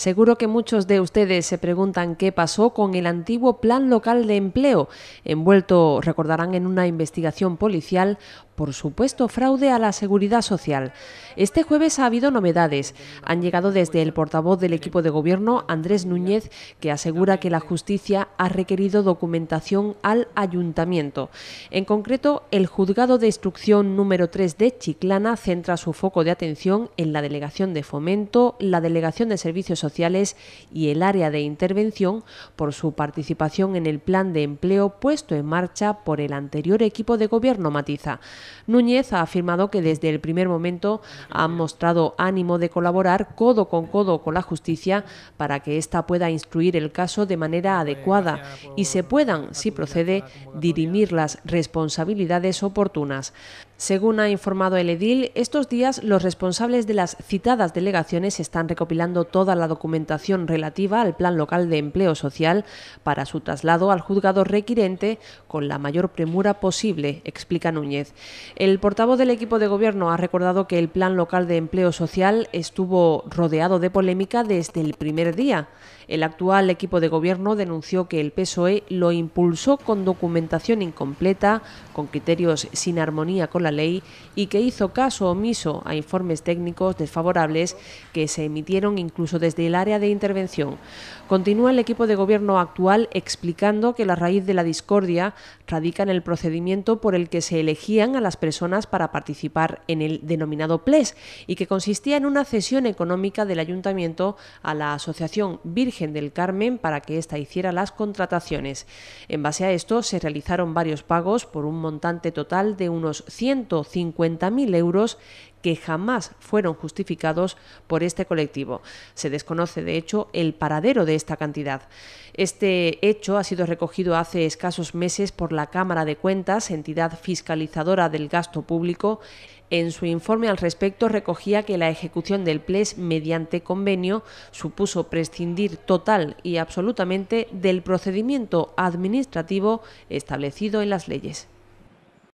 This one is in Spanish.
Seguro que muchos de ustedes se preguntan qué pasó con el antiguo Plan Local de Empleo, envuelto, recordarán, en una investigación policial por supuesto fraude a la seguridad social. Este jueves ha habido novedades. Han llegado desde el portavoz del equipo de gobierno, Andrés Núñez, que asegura que la justicia ha requerido documentación al ayuntamiento. En concreto, el juzgado de instrucción número 3 de Chiclana centra su foco de atención en la delegación de fomento, la delegación de servicios sociales, sociales y el área de intervención por su participación en el plan de empleo puesto en marcha por el anterior equipo de gobierno, matiza. Núñez ha afirmado que desde el primer momento han mostrado ánimo de colaborar codo con codo con la justicia para que ésta pueda instruir el caso de manera adecuada y se puedan, si procede, dirimir las responsabilidades oportunas. Según ha informado el edil, estos días los responsables de las citadas delegaciones están recopilando toda la documentación documentación relativa al Plan Local de Empleo Social para su traslado al juzgado requirente con la mayor premura posible, explica Núñez. El portavoz del equipo de gobierno ha recordado que el Plan Local de Empleo Social estuvo rodeado de polémica desde el primer día. El actual equipo de gobierno denunció que el PSOE lo impulsó con documentación incompleta, con criterios sin armonía con la ley y que hizo caso omiso a informes técnicos desfavorables que se emitieron incluso desde área de intervención. Continúa el equipo de gobierno actual explicando que la raíz de la discordia radica en el procedimiento por el que se elegían a las personas para participar en el denominado PLES y que consistía en una cesión económica del ayuntamiento a la Asociación Virgen del Carmen para que ésta hiciera las contrataciones. En base a esto se realizaron varios pagos por un montante total de unos 150.000 euros que jamás fueron justificados por este colectivo. Se desconoce, de hecho, el paradero de esta cantidad. Este hecho ha sido recogido hace escasos meses por la Cámara de Cuentas, entidad fiscalizadora del gasto público. En su informe al respecto recogía que la ejecución del PLES mediante convenio supuso prescindir total y absolutamente del procedimiento administrativo establecido en las leyes.